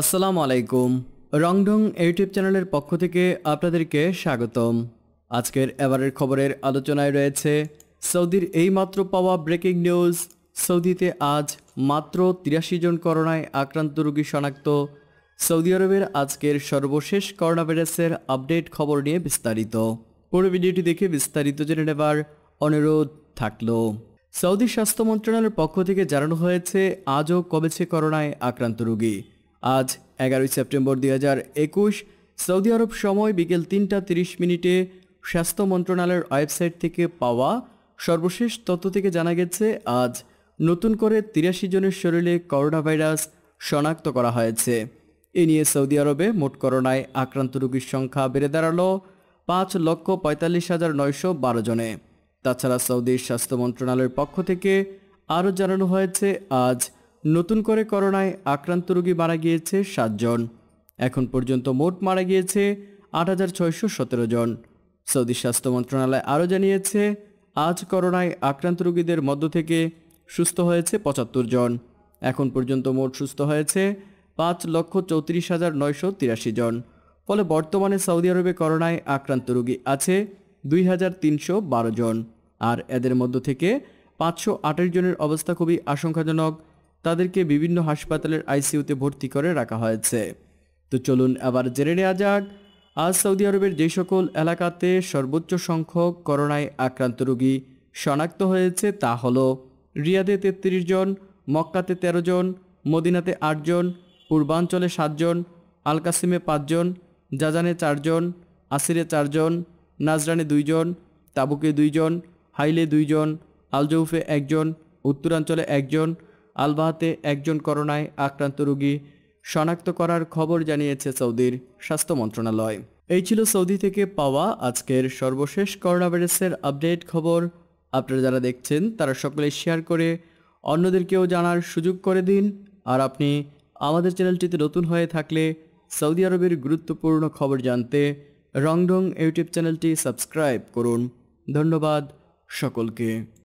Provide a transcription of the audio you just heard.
আসসালামু আলাইকুম রংডং ইউটিউব চ্যানেলের পক্ষ থেকে আপনাদেরকে স্বাগতম আজকের এবারের খবরের আলোচনায় রয়েছে সৌদির এইমাত্র পাওয়া ব্রেকিং নিউজ সৌদিতে আজ মাত্র তিরাশি জন করোনায় আক্রান্ত রোগী শনাক্ত সৌদি আরবের আজকের সর্বশেষ করোনা ভাইরাসের আপডেট খবর নিয়ে বিস্তারিত পুরো ভিডিওটি দেখে বিস্তারিত জেনে নেবার অনুরোধ থাকলো সৌদি স্বাস্থ্য মন্ত্রণালয়ের পক্ষ থেকে জানানো হয়েছে আজও কবেছে করোনায় আক্রান্ত রোগী আজ এগারোই সেপ্টেম্বর দুই সৌদি আরব সময় বিকেল তিনটা তিরিশ মিনিটে স্বাস্থ্য মন্ত্রণালয়ের ওয়েবসাইট থেকে পাওয়া সর্বশেষ তথ্য থেকে জানা গেছে আজ নতুন করে তিরাশি জনের শরীরে করোনা ভাইরাস শনাক্ত করা হয়েছে এ নিয়ে সৌদি আরবে মোট করোনায় আক্রান্ত রোগীর সংখ্যা বেড়ে দাঁড়ালো পাঁচ লক্ষ পঁয়তাল্লিশ হাজার নয়শো বারো জনে তাছাড়া সৌদির স্বাস্থ্য মন্ত্রণালয়ের পক্ষ থেকে আরও জানানো হয়েছে আজ নতুন করে করোনায় আক্রান্ত রোগী মারা গিয়েছে সাতজন এখন পর্যন্ত মোট মারা গিয়েছে আট হাজার ছয়শো সতেরো জন সৌদি স্বাস্থ্য মন্ত্রণালয় আরও জানিয়েছে আজ করোনায় আক্রান্ত রোগীদের মধ্য থেকে সুস্থ হয়েছে পঁচাত্তর জন এখন পর্যন্ত মোট সুস্থ হয়েছে পাঁচ লক্ষ চৌত্রিশ হাজার নয়শো তিরাশি জন ফলে বর্তমানে সৌদি আরবে করোনায় আক্রান্ত রোগী আছে দুই হাজার তিনশো বারো জন আর এদের মধ্য থেকে পাঁচশো আঠাশ জনের অবস্থা খুবই আশঙ্কাজনক তাদেরকে বিভিন্ন হাসপাতালের আইসিউতে ভর্তি করে রাখা হয়েছে তো চলুন আবার জেনে নেওয়া যাক আজ সৌদি আরবের যে সকল এলাকাতে সর্বোচ্চ সংখ্যক করোনায় আক্রান্ত রোগী শনাক্ত হয়েছে তা হল রিয়াদে তেত্রিশ জন মক্কাতে ১৩ জন মদিনাতে আটজন পূর্বাঞ্চলে সাতজন আলকাসিমে পাঁচজন জাজানে চারজন আসিরে চারজন নাজরানে দুইজন তাবুকে দুইজন হাইলে দুইজন আলজৌফে একজন উত্তরাঞ্চলে একজন আলবাহাতে একজন করোনায় আক্রান্ত রোগী শনাক্ত করার খবর জানিয়েছে সৌদির স্বাস্থ্য মন্ত্রণালয় এই ছিল সৌদি থেকে পাওয়া আজকের সর্বশেষ করোনা ভাইরাসের আপডেট খবর আপনারা যারা দেখছেন তারা সকলে শেয়ার করে অন্যদেরকেও জানার সুযোগ করে দিন আর আপনি আমাদের চ্যানেলটিতে নতুন হয়ে থাকলে সৌদি আরবের গুরুত্বপূর্ণ খবর জানতে রংডং ইউটিউব চ্যানেলটি সাবস্ক্রাইব করুন ধন্যবাদ সকলকে